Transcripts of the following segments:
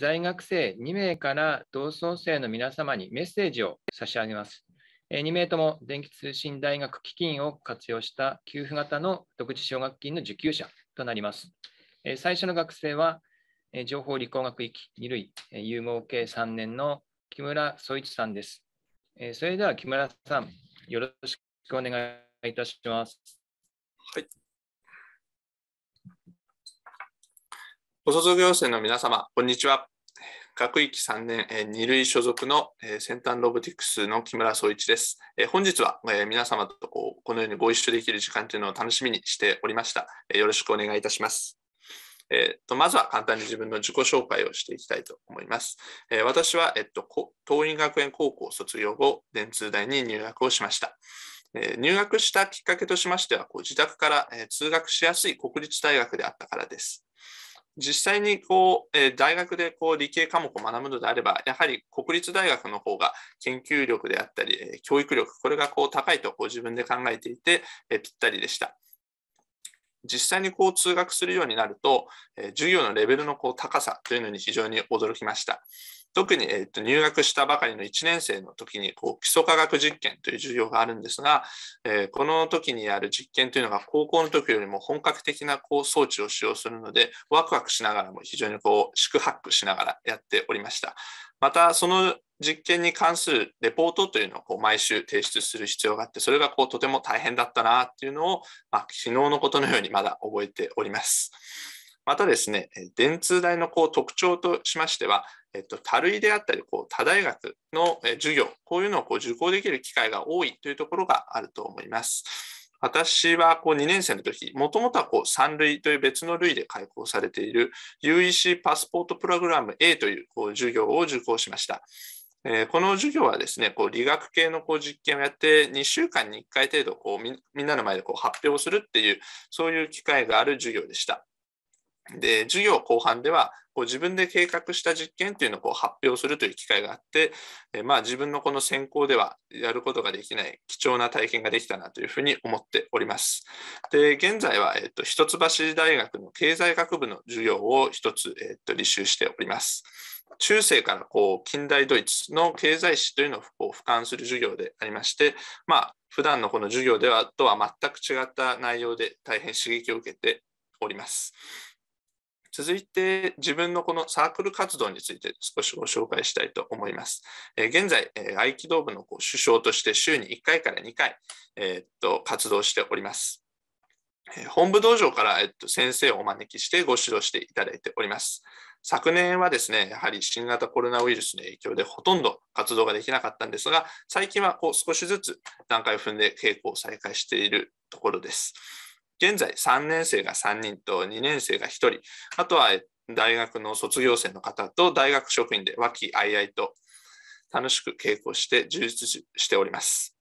在学生2名から同窓生の皆様にメッセージを差し上げます。2名とも電気通信大学基金を活用した給付型の独自奨学金の受給者となります。最初の学生は、情報理工学域2類、融合系3年の木村総一さんです。それでは木村さん、よろしくお願いいたします。はいご卒業生の皆様、こんにちは。学域3年2類所属の先端ロボティクスの木村総一です。本日は皆様とこのようにご一緒できる時間というのを楽しみにしておりました。よろしくお願いいたします。えっと、まずは簡単に自分の自己紹介をしていきたいと思います。え私は、えっと、桐蔭学園高校卒業後、電通大に入学をしました。え入学したきっかけとしましては、こう自宅から、え通学しやすい国立大学であったからです。実際にこう、えー、大学でこう理系科目を学ぶのであれば、やはり国立大学の方が研究力であったり、えー、教育力、これがこう高いとこう自分で考えていて、えー、ぴったりでした。実際にこう通学するようになると、え授業のレベルのこう高さというのに非常に驚きました。特に、えーと、入学したばかりの1年生の時にこう基礎科学実験という授業があるんですが、えー、この時にやる実験というのが高校の時よりも本格的なこう装置を使用するのでワクワクしながらも非常にこう四苦八苦しながらやっておりました。またその実験に関するレポートというのをこう毎週提出する必要があってそれがこうとても大変だったなっていうのを、まあ、昨日のことのようにまだ覚えております。またですね、電通大のこう特徴としましては、えっと、他類であったりこう他大学の授業こういうのをこう受講できる機会が多いというところがあると思います。私はこう2年生の時、もともとはこう3類という別の類で開講されている UEC パスポートプログラム A というこう授業を受講しました。えこの授業はですね、こう理学系のこう実験をやって2週間に1回程度こうみんなの前でこう発表するっていうそういう機会がある授業でした。で授業後半ではこう自分で計画した実験というのをこう発表するという機会があって、えまあ、自分のこの選考ではやることができない貴重な体験ができたなというふうに思っております。で現在は、えっと、一橋大学の経済学部の授業を一つ、えっと、履修しております。中世からこう近代ドイツの経済史というのをこう俯瞰する授業でありまして、まあ普段のこの授業ではとは全く違った内容で大変刺激を受けております。続いて自分のこのサークル活動について少しご紹介したいと思います。え現在、え合気道部の首相として週に1回から2回、えー、っと活動しております。本部道場から、えっと、先生をお招きしてご指導していただいております。昨年はですね、やはり新型コロナウイルスの影響でほとんど活動ができなかったんですが、最近はこう少しずつ段階を踏んで稽古を再開しているところです。現在3年生が3人と2年生が1人、あとは大学の卒業生の方と大学職員で和気あいあいと楽しく稽古して充実しております。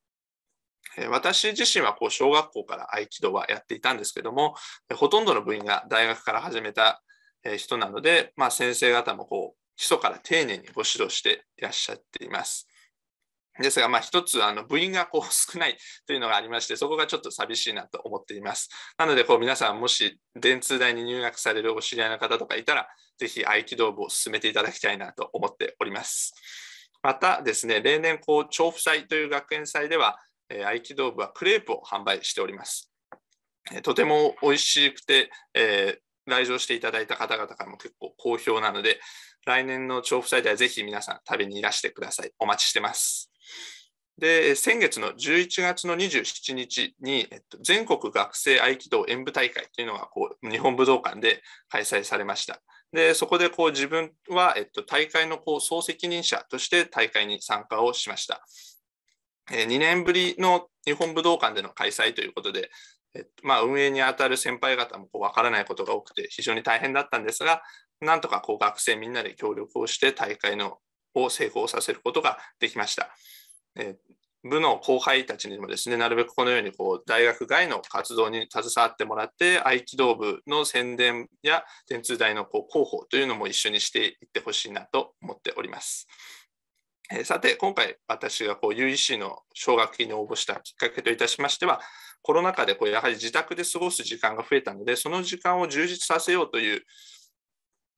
私自身はこう小学校から合気道はやっていたんですけども、ほとんどの部員が大学から始めた人なので、まあ、先生方もこう基礎から丁寧にご指導していらっしゃっています。ですが、まあ、一つあの部員がこう少ないというのがありまして、そこがちょっと寂しいなと思っています。なので、こう皆さん、もし電通大に入学されるお知り合いの方とかいたら、ぜひ合気道部を進めていただきたいなと思っております。またですね、例年、こう調布祭という学園祭では、えー、合気道部はクレープを販売しております。えー、とても美味しくて、えー、来場していただいた方々からも結構好評なので、来年の調布祭ではぜひ皆さん食べにいらしてください。お待ちしてます。で、先月の11月の27日に、えっと、全国学生合気道演舞大会というのがこう日本武道館で開催されました。で、そこでこう自分は、えっと、大会のこう総責任者として大会に参加をしました。え2年ぶりの日本武道館での開催ということで、えっとまあ、運営に当たる先輩方もこう分からないことが多くて非常に大変だったんですが、なんとかこう学生みんなで協力をして大会のを成功させることができました。え部の後輩たちにもですね、なるべくこのようにこう大学外の活動に携わってもらって、合気道部の宣伝や電通大のこう広報というのも一緒にしていってほしいなと思っております。えー、さて、今回私がこう UEC の奨学金に応募したきっかけといたしましては、コロナ禍でこうやはり自宅で過ごす時間が増えたので、その時間を充実させようという、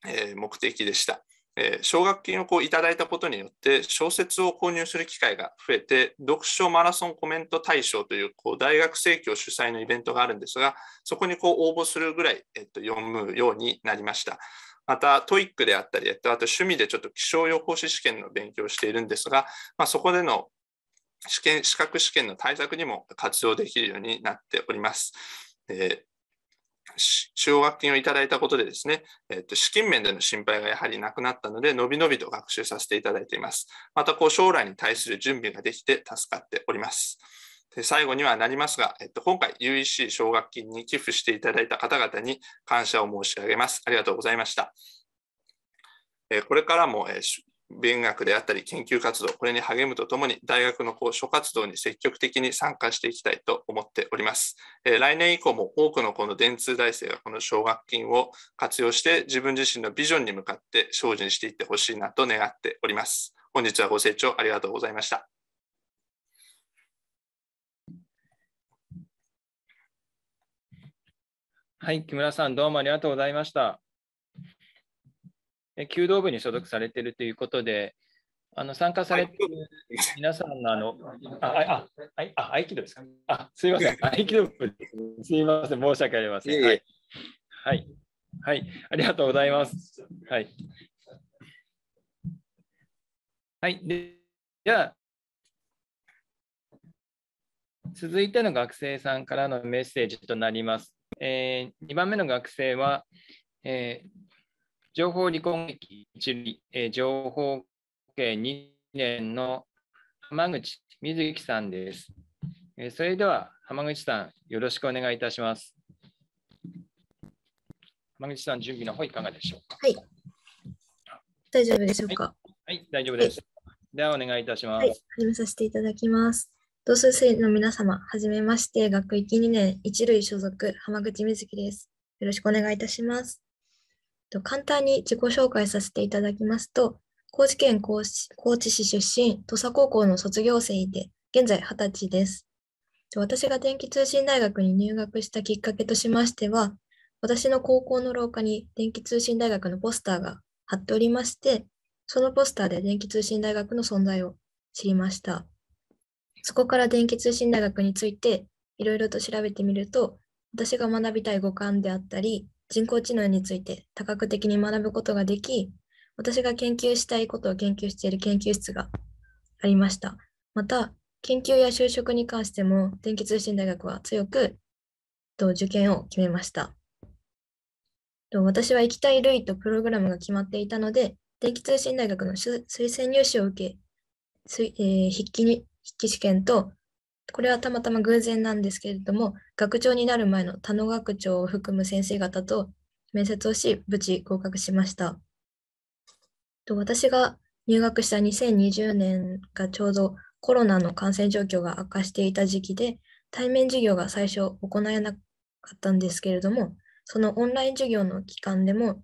えー、目的でした。えー、奨学金をこういただいたことによって小説を購入する機会が増えて読書マラソンコメント大賞というこう大学生協主催のイベントがあるんですがそこにこう応募するぐらい、えっと、読むようになりました。また、トイックであったり、あと趣味でちょっと気象予報士試験の勉強をしているんですが、まあ、そこでの試験資格試験の対策にも活用できるようになっております。えー奨学金をいただいたことでですね、えっと、資金面での心配がやはりなくなったので、のびのびと学習させていただいています。また、こう、将来に対する準備ができて助かっております。で最後にはなりますが、えっと、今回 UEC 奨学金に寄付していただいた方々に感謝を申し上げます。ありがとうございました。これからも勉学であったり研究活動、これに励むとともに、大学の講書活動に積極的に参加していきたいと思っております。え来年以降も多くのこの電通大生がこの奨学金を活用して、自分自身のビジョンに向かって精進していってほしいなと願っております。本日はご清聴ありがとうございました。はい、木村さん、どうもありがとうございました。弓道部に所属されているということで、あの参加されている皆さんのあの、あ、あ、あ、合気道ですか。あ、すみません、合気道部です。すみません、申し訳ありません。いいはい、はい、ありがとうございます。はい。はい、で、じゃあ。続いての学生さんからのメッセージとなります。えー、2番目の学生は、えー、情報離婚歴1類、え情報系2年の浜口みずきさんです。えそれでは浜口さん、よろしくお願いいたします。浜口さん、準備の方いかがでしょうか。はい。大丈夫でしょうか。はい、はい、大丈夫です。はい、ではお願いいたします。はい、始めさせていただきます。同数生の皆様、はじめまして、学域2年1類所属、浜口みずきです。よろしくお願いいたします。簡単に自己紹介させていただきますと、高知県高知高知市出身、土佐高校の卒業生で、現在20歳です。私が電気通信大学に入学したきっかけとしましては、私の高校の廊下に電気通信大学のポスターが貼っておりまして、そのポスターで電気通信大学の存在を知りました。そこから電気通信大学についていろいろと調べてみると、私が学びたい五感であったり、人工知能について多角的に学ぶことができ、私が研究したいことを研究している研究室がありました。また、研究や就職に関しても、電気通信大学は強く受験を決めました。私は行きたい類とプログラムが決まっていたので、電気通信大学の推薦入試を受け、えー、筆記に筆記試験とこれはたまたま偶然なんですけれども、学長になる前の田野学長を含む先生方と面接をし、無事合格しました。私が入学した2020年がちょうどコロナの感染状況が悪化していた時期で、対面授業が最初行えなかったんですけれども、そのオンライン授業の期間でも、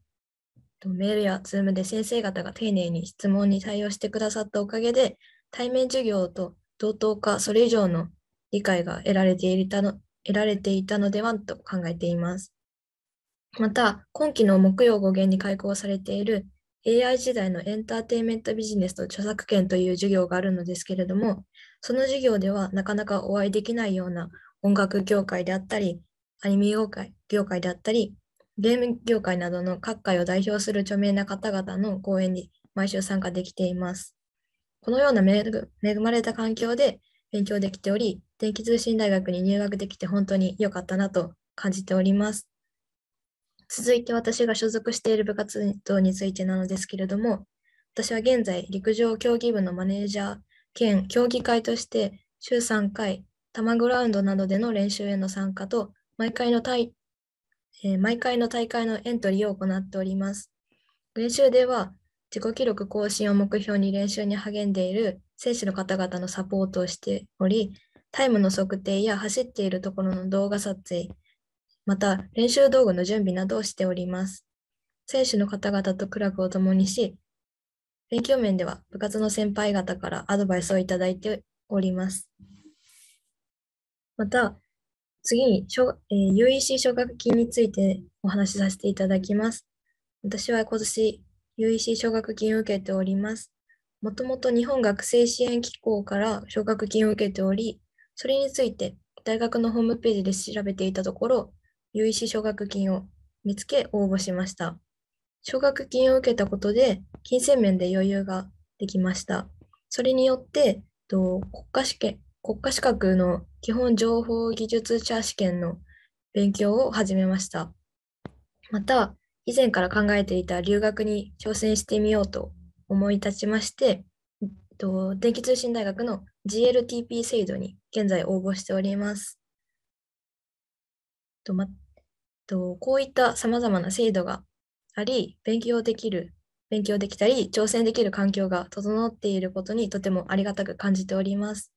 メールやズームで先生方が丁寧に質問に対応してくださったおかげで、対面授業と同等かそれ以上の理解が得られていたの得られていたのではと考えています。また、今期の木曜語源に開講されている AI 時代のエンターテインメントビジネスと著作権という授業があるのですけれども、その授業ではなかなかお会いできないような音楽業界であったり、アニメ業界業界であったり、ゲーム業界などの各界を代表する著名な方々の講演に毎週参加できています。このような恵まれた環境で勉強できており、電気通信大学に入学できて本当に良かったなと感じております。続いて私が所属している部活動についてなのですけれども、私は現在、陸上競技部のマネージャー兼競技会として週3回、多摩グラウンドなどでの練習への参加と、毎回のえー、毎回の大会のエントリーを行っております。練習では、自己記録更新を目標に練習に励んでいる選手の方々のサポートをしており、タイムの測定や走っているところの動画撮影、また練習道具の準備などをしております。選手の方々と苦楽を共にし、勉強面では部活の先輩方からアドバイスをいただいております。また、次に、えー、UEC 奨学金についてお話しさせていただきます。私は今年 UEC 奨学金を受けております。もともと日本学生支援機構から奨学金を受けており、それについて大学のホームページで調べていたところ、有意思奨学金を見つけ応募しました。奨学金を受けたことで、金銭面で余裕ができました。それによって、国家試験、国家資格の基本情報技術者試験の勉強を始めました。また、以前から考えていた留学に挑戦してみようと思い立ちまして、えっと、電気通信大学の GLTP 制度に現在応募しております。とまとこういったさまざまな制度があり、勉強できる、勉強できたり、挑戦できる環境が整っていることにとてもありがたく感じております。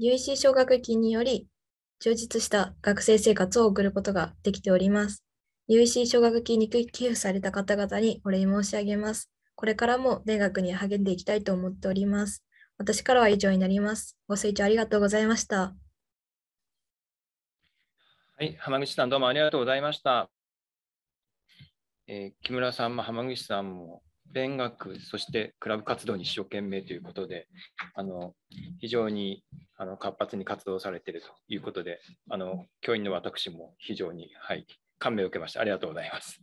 UEC 奨学金により、充実した学生生活を送ることができております。UEC 奨学金に寄付された方々にお礼申し上げます。これからも大学に励んでいきたいと思っております。私からは以上になります。ご清聴ありがとうございました。はい、浜口さんどうもありがとうございました。えー、木村さんも浜口さんも勉学、そしてクラブ活動に一生懸命ということで、あの非常にあの活発に活動されているということで、あの教員の私も非常に、はい、感銘を受けました。ありがとうございます。